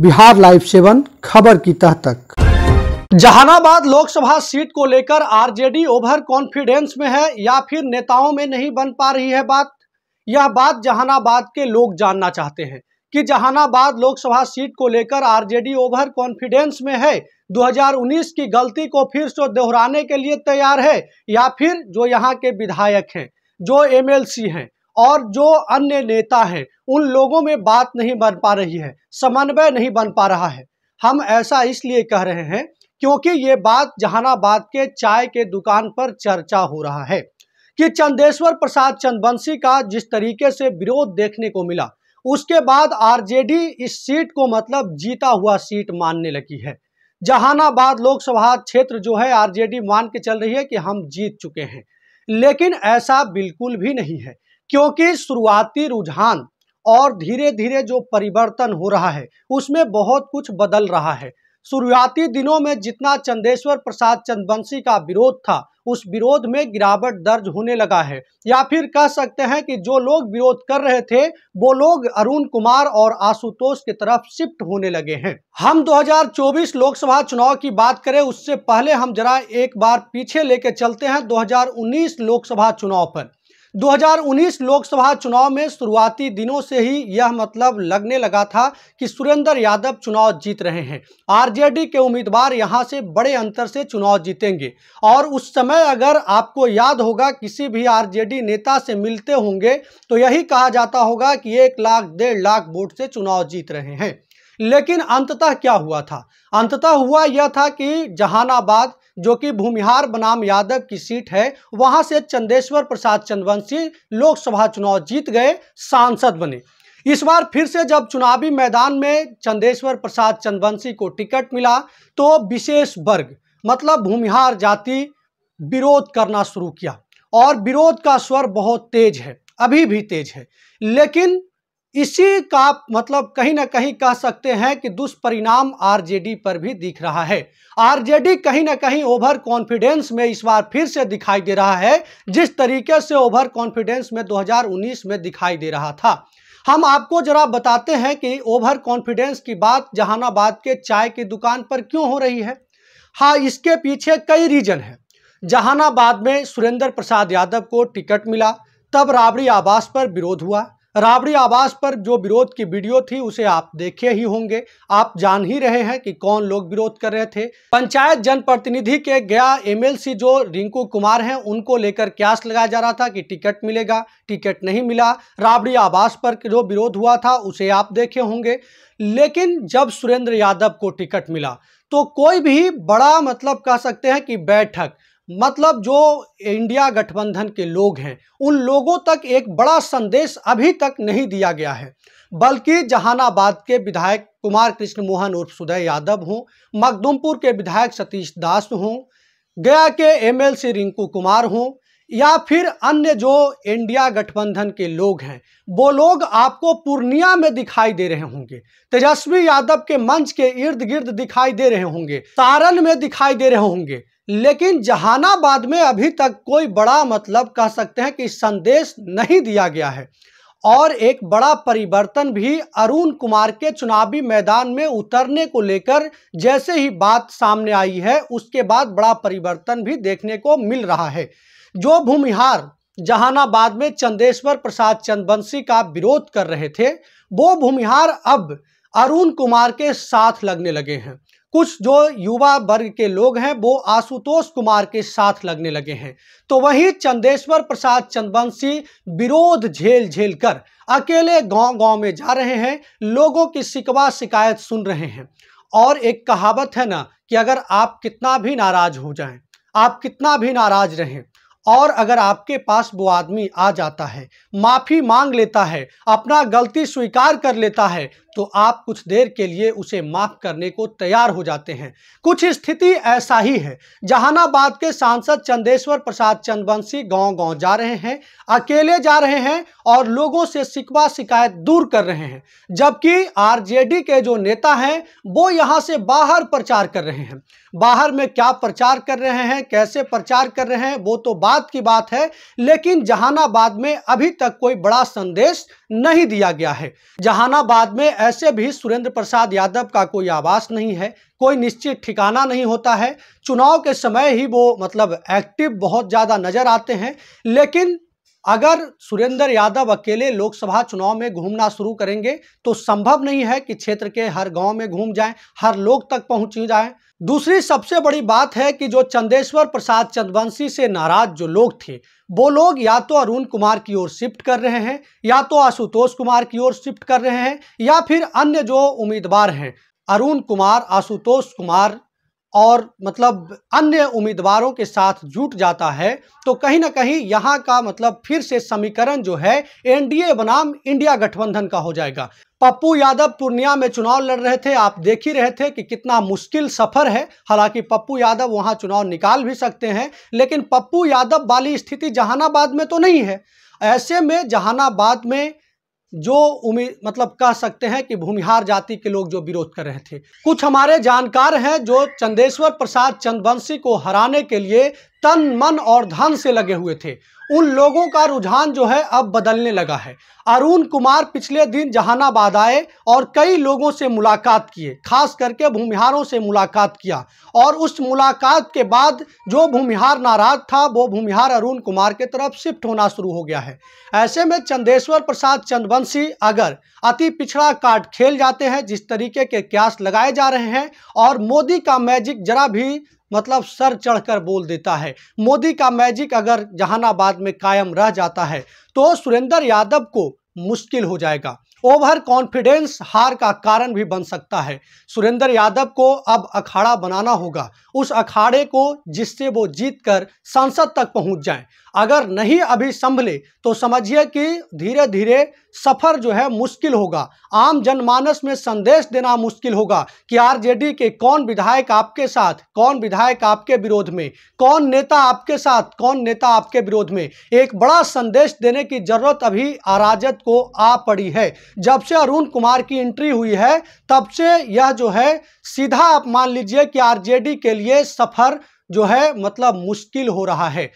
Bihar live seven खबर की तह तक जहानाबाद लोकसभा सीट को लेकर आरजेडी ओवर कॉन्फिडेंस में है या फिर नेताओं में नहीं बन पा रही है बात यह बात जहानाबाद के लोग जानना चाहते हैं कि जहानाबाद लोकसभा सीट को लेकर आरजेडी ओवर कॉन्फिडेंस में है 2019 की गलती को फिर से दोहराने के लिए तैयार है या फिर जो यहाँ के विधायक हैं जो एमएलसी हैं और जो अन्य नेता हैं उन लोगों में बात नहीं बन पा रही है समन्वय नहीं बन पा रहा है हम ऐसा इसलिए कह रहे हैं क्योंकि ये बात जहानाबाद के चाय के दुकान पर चर्चा हो रहा है कि चंदेश्वर प्रसाद चंदवंशी का जिस तरीके से विरोध देखने को मिला उसके बाद आरजेडी इस सीट को मतलब जीता हुआ सीट मानने लगी है जहानाबाद लोकसभा क्षेत्र जो है आरजेडी मान के चल रही है कि हम जीत चुके हैं लेकिन ऐसा बिल्कुल भी नहीं है क्योंकि शुरुआती रुझान और धीरे धीरे जो परिवर्तन हो रहा है उसमें बहुत कुछ बदल रहा है शुरुआती दिनों में जितना चंदेश्वर प्रसाद चंदवंशी का विरोध था उस विरोध में गिरावट दर्ज होने लगा है या फिर कह सकते हैं कि जो लोग विरोध कर रहे थे वो लोग अरुण कुमार और आशुतोष की तरफ शिफ्ट होने लगे हैं हम 2024 लोकसभा चुनाव की बात करें उससे पहले हम जरा एक बार पीछे लेके चलते हैं 2019 लोकसभा चुनाव पर 2019 लोकसभा चुनाव में शुरुआती दिनों से ही यह मतलब लगने लगा था कि सुरेंद्र यादव चुनाव जीत रहे हैं आरजेडी के उम्मीदवार यहां से बड़े अंतर से चुनाव जीतेंगे और उस समय अगर आपको याद होगा किसी भी आरजेडी नेता से मिलते होंगे तो यही कहा जाता होगा कि एक लाख डेढ़ लाख वोट से चुनाव जीत रहे हैं लेकिन अंततः क्या हुआ था अंततः हुआ यह था कि जहानाबाद जो कि भूमिहार बनाम यादव की सीट है वहां से चंदेश्वर प्रसाद चंदवंशी लोकसभा चुनाव जीत गए सांसद बने इस बार फिर से जब चुनावी मैदान में चंदेश्वर प्रसाद चंदवंशी को टिकट मिला तो विशेष वर्ग मतलब भूमिहार जाति विरोध करना शुरू किया और विरोध का स्वर बहुत तेज है अभी भी तेज है लेकिन इसी का मतलब कहीं ना कहीं कह सकते हैं कि दुष्परिणाम आरजेडी पर भी दिख रहा है आरजेडी कहीं ना कहीं ओवर कॉन्फिडेंस में इस बार फिर से दिखाई दे रहा है जिस तरीके से ओवर कॉन्फिडेंस में 2019 में दिखाई दे रहा था हम आपको जरा बताते हैं कि ओवर कॉन्फिडेंस की बात जहानाबाद के चाय की दुकान पर क्यों हो रही है हाँ इसके पीछे कई रीजन है जहानाबाद में सुरेंद्र प्रसाद यादव को टिकट मिला तब राबड़ी आवास पर विरोध हुआ राबड़ी आवास पर जो विरोध की वीडियो थी उसे आप देखे ही होंगे आप जान ही रहे हैं कि कौन लोग विरोध कर रहे थे पंचायत जनप्रतिनिधि के गया एमएलसी जो रिंकू कुमार हैं उनको लेकर क्यास लगाया जा रहा था कि टिकट मिलेगा टिकट नहीं मिला राबड़ी आवास पर जो विरोध हुआ था उसे आप देखे होंगे लेकिन जब सुरेंद्र यादव को टिकट मिला तो कोई भी बड़ा मतलब कह सकते हैं कि बैठक मतलब जो इंडिया गठबंधन के लोग हैं उन लोगों तक एक बड़ा संदेश अभी तक नहीं दिया गया है बल्कि जहानाबाद के विधायक कुमार कृष्ण मोहन उर्फ सुदय यादव हों मखदुमपुर के विधायक सतीश दास हों गया के एमएलसी रिंकू कुमार हों या फिर अन्य जो इंडिया गठबंधन के लोग हैं वो लोग आपको पूर्णिया में दिखाई दे रहे होंगे तेजस्वी यादव के मंच के इर्द गिर्द दिखाई दे रहे होंगे सारण में दिखाई दे रहे होंगे लेकिन जहानाबाद में अभी तक कोई बड़ा मतलब कह सकते हैं कि संदेश नहीं दिया गया है और एक बड़ा परिवर्तन भी अरुण कुमार के चुनावी मैदान में उतरने को लेकर जैसे ही बात सामने आई है उसके बाद बड़ा परिवर्तन भी देखने को मिल रहा है जो भूमिहार जहानाबाद में चंदेश्वर प्रसाद चंदवंशी का विरोध कर रहे थे वो भूमिहार अब अरुण कुमार के साथ लगने लगे हैं कुछ जो युवा वर्ग के लोग हैं वो आशुतोष कुमार के साथ लगने लगे हैं तो वहीं चंदेश्वर प्रसाद चंदवंशी विरोध झेल झेल कर अकेले गांव गांव में जा रहे हैं लोगों की शिकवा शिकायत सुन रहे हैं और एक कहावत है ना कि अगर आप कितना भी नाराज हो जाएं आप कितना भी नाराज रहें और अगर आपके पास वो आदमी आ जाता है माफ़ी मांग लेता है अपना गलती स्वीकार कर लेता है तो आप कुछ देर के लिए उसे माफ करने को तैयार हो जाते हैं कुछ स्थिति ऐसा ही है जहानाबाद के सांसद चंदेश्वर प्रसाद चंदवंशी गांव गांव जा रहे हैं अकेले जा रहे हैं और लोगों से शिकवा शिकायत दूर कर रहे हैं जबकि आरजेडी के जो नेता हैं वो यहां से बाहर प्रचार कर रहे हैं बाहर में क्या प्रचार कर रहे हैं कैसे प्रचार कर रहे हैं वो तो बात की बात है लेकिन जहानाबाद में अभी तक कोई बड़ा संदेश नहीं दिया गया है जहानाबाद में वैसे भी सुरेंद्र प्रसाद यादव का कोई आवास नहीं है कोई निश्चित ठिकाना नहीं होता है चुनाव के समय ही वो मतलब एक्टिव बहुत ज़्यादा नज़र आते हैं लेकिन अगर सुरेंद्र यादव अकेले लोकसभा चुनाव में घूमना शुरू करेंगे तो संभव नहीं है कि क्षेत्र के हर गांव में घूम जाएं, हर लोग तक पहुंच जाएं। दूसरी सबसे बड़ी बात है कि जो चंदेश्वर प्रसाद चंदवंशी से नाराज जो लोग थे वो लोग या तो अरुण कुमार की ओर शिफ्ट कर रहे हैं या तो आशुतोष कुमार की ओर शिफ्ट कर रहे हैं या फिर अन्य जो उम्मीदवार हैं अरुण कुमार आशुतोष कुमार और मतलब अन्य उम्मीदवारों के साथ जुट जाता है तो कहीं ना कहीं यहाँ का मतलब फिर से समीकरण जो है एनडीए बनाम इंडिया गठबंधन का हो जाएगा पप्पू यादव पूर्णिया में चुनाव लड़ रहे थे आप देख ही रहे थे कि कितना मुश्किल सफर है हालांकि पप्पू यादव वहां चुनाव निकाल भी सकते हैं लेकिन पप्पू यादव वाली स्थिति जहानाबाद में तो नहीं है ऐसे में जहानाबाद में जो उम्मीद मतलब कह सकते हैं कि भूमिहार जाति के लोग जो विरोध कर रहे थे कुछ हमारे जानकार हैं जो चंदेश्वर प्रसाद चंदवंशी को हराने के लिए तन मन और धन से लगे हुए थे उन लोगों का रुझान जो है अब बदलने लगा है अरुण कुमार पिछले दिन जहानाबाद आए और कई लोगों से मुलाकात किए खास करके भूमिहारों से मुलाकात किया और उस मुलाकात के बाद जो भूमिहार नाराज था वो भूमिहार अरुण कुमार के तरफ शिफ्ट होना शुरू हो गया है ऐसे में चंदेश्वर प्रसाद चंदवंशी अगर अति पिछड़ा कार्ड खेल जाते हैं जिस तरीके के क्यास लगाए जा रहे हैं और मोदी का मैजिक जरा भी मतलब सर चढ़कर बोल देता है मोदी का मैजिक अगर जहानाबाद में कायम रह जाता है तो सुरेंद्र यादव को मुश्किल हो जाएगा ओवर कॉन्फिडेंस हार का कारण भी बन सकता है सुरेंद्र यादव को अब अखाड़ा बनाना होगा उस अखाड़े को जिससे वो जीतकर संसद तक पहुंच जाएं अगर नहीं अभी संभले तो समझिए कि धीरे धीरे सफ़र जो है मुश्किल होगा आम जनमानस में संदेश देना मुश्किल होगा कि आरजेडी के कौन विधायक आपके साथ कौन विधायक आपके विरोध में कौन नेता आपके साथ कौन नेता आपके विरोध में एक बड़ा संदेश देने की जरूरत अभी अराजत को आ पड़ी है जब से अरुण कुमार की एंट्री हुई है तब से यह जो है सीधा आप मान लीजिए कि आरजेडी के लिए सफ़र जो है मतलब मुश्किल हो रहा है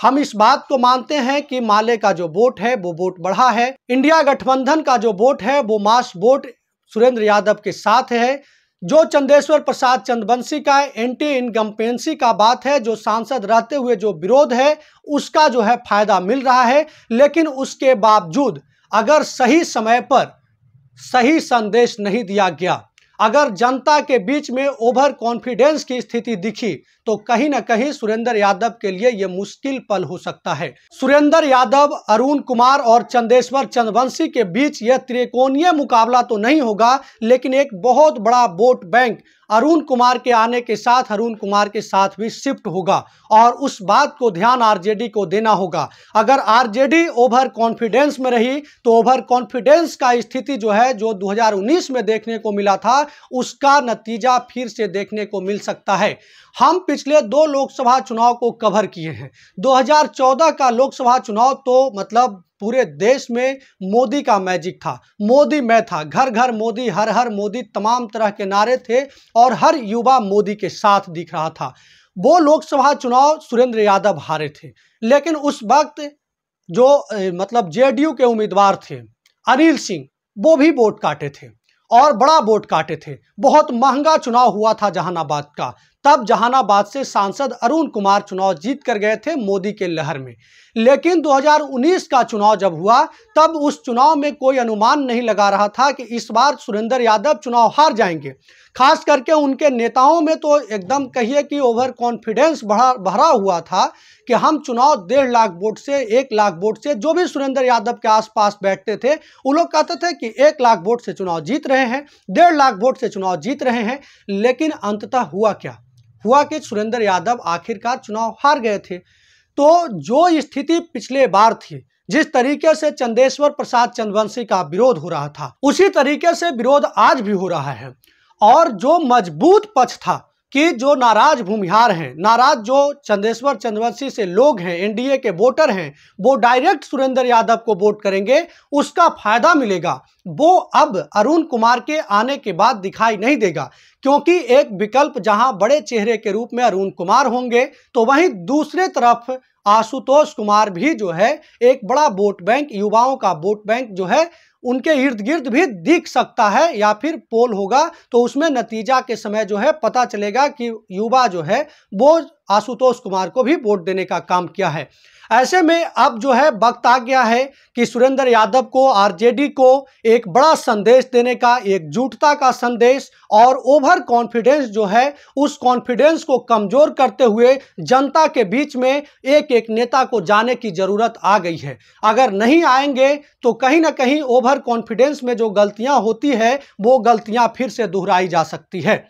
हम इस बात को मानते हैं कि माले का जो वोट है वो वोट बढ़ा है इंडिया गठबंधन का जो वोट है वो मास वोट सुरेंद्र यादव के साथ है जो चंदेश्वर प्रसाद चंदवंशी का एंटी इनकम्पेंसी का बात है जो सांसद रहते हुए जो विरोध है उसका जो है फायदा मिल रहा है लेकिन उसके बावजूद अगर सही समय पर सही संदेश नहीं दिया गया अगर जनता के बीच में ओवर कॉन्फिडेंस की स्थिति दिखी तो कहीं ना कहीं सुरेंद्र यादव के लिए ये मुश्किल पल हो सकता है सुरेंद्र यादव अरुण कुमार और चंदेश्वर चंद्रवंशी के बीच यह त्रिकोणीय मुकाबला तो नहीं होगा लेकिन एक बहुत बड़ा वोट बैंक अरुण कुमार के आने के साथ अरुण कुमार के साथ भी शिफ्ट होगा और उस बात को ध्यान आरजेडी को देना होगा अगर आरजेडी ओवर कॉन्फिडेंस में रही तो ओवर कॉन्फिडेंस का स्थिति जो है जो 2019 में देखने को मिला था उसका नतीजा फिर से देखने को मिल सकता है हम पिछले दो लोकसभा चुनाव को कवर किए हैं 2014 का लोकसभा चुनाव तो मतलब पूरे देश में मोदी का मैजिक था मोदी मैं था घर घर मोदी हर हर मोदी तमाम तरह के नारे थे और हर युवा मोदी के साथ दिख रहा था वो लोकसभा चुनाव सुरेंद्र यादव हारे थे लेकिन उस वक्त जो मतलब जेडीयू के उम्मीदवार थे अनिल सिंह वो भी वोट काटे थे और बड़ा वोट काटे थे बहुत महंगा चुनाव हुआ था जहानाबाद का तब जहानाबाद से सांसद अरुण कुमार चुनाव जीत कर गए थे मोदी के लहर में लेकिन 2019 का चुनाव जब हुआ तब उस चुनाव में कोई अनुमान नहीं लगा रहा था कि इस बार सुरेंद्र यादव चुनाव हार जाएंगे खास करके उनके नेताओं में तो एकदम कहिए कि ओवर कॉन्फिडेंस भरा भरा हुआ था कि हम चुनाव डेढ़ लाख वोट से एक लाख वोट से जो भी सुरेंद्र यादव के आसपास बैठते थे वो लोग कहते थे कि एक लाख वोट से चुनाव जीत रहे हैं डेढ़ लाख वोट से चुनाव जीत रहे हैं लेकिन अंततः हुआ क्या हुआ कि सुरेंद्र यादव आखिरकार चुनाव हार गए थे तो जो स्थिति पिछले बार थी जिस तरीके से चंदेश्वर प्रसाद चंद्रवंशी का विरोध हो रहा था उसी तरीके से विरोध आज भी हो रहा है और जो मजबूत पक्ष था कि जो नाराज भूमिहार हैं नाराज जो चंदेश्वर चंद्रवंशी से लोग हैं एनडीए के वोटर हैं वो डायरेक्ट सुरेंद्र यादव को वोट करेंगे उसका फायदा मिलेगा वो अब अरुण कुमार के आने के बाद दिखाई नहीं देगा क्योंकि एक विकल्प जहां बड़े चेहरे के रूप में अरुण कुमार होंगे तो वहीं दूसरे तरफ आशुतोष कुमार भी जो है एक बड़ा वोट बैंक युवाओं का वोट बैंक जो है उनके इर्द गिर्द भी दिख सकता है या फिर पोल होगा तो उसमें नतीजा के समय जो है पता चलेगा कि युवा जो है वो आशुतोष कुमार को भी वोट देने का काम किया है ऐसे में अब जो है वक्त आ गया है कि सुरेंद्र यादव को आरजेडी को एक बड़ा संदेश देने का एकजुटता का संदेश और ओवर कॉन्फिडेंस जो है उस कॉन्फिडेंस को कमज़ोर करते हुए जनता के बीच में एक एक नेता को जाने की ज़रूरत आ गई है अगर नहीं आएंगे तो कहीं ना कहीं ओवर कॉन्फिडेंस में जो गलतियां होती है वो गलतियां फिर से दोहराई जा सकती है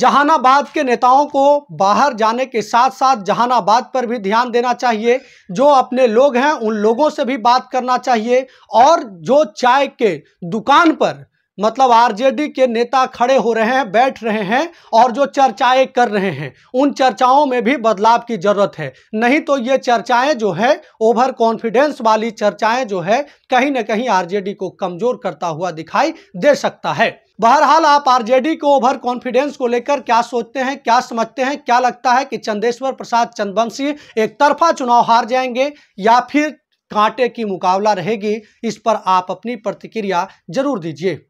जहानाबाद के नेताओं को बाहर जाने के साथ साथ जहानाबाद पर भी ध्यान देना चाहिए जो अपने लोग हैं उन लोगों से भी बात करना चाहिए और जो चाय के दुकान पर मतलब आरजेडी के नेता खड़े हो रहे हैं बैठ रहे हैं और जो चर्चाएं कर रहे हैं उन चर्चाओं में भी बदलाव की ज़रूरत है नहीं तो ये चर्चाएं जो है ओवर कॉन्फिडेंस वाली चर्चाएं जो है कहीं ना कहीं आरजेडी को कमज़ोर करता हुआ दिखाई दे सकता है बहरहाल आप आरजेडी को ओवर कॉन्फिडेंस को लेकर क्या सोचते हैं क्या समझते हैं क्या लगता है कि चंदेश्वर प्रसाद चंदवंशी एक तरफा चुनाव हार जाएंगे या फिर कांटे की मुकाबला रहेगी इस पर आप अपनी प्रतिक्रिया जरूर दीजिए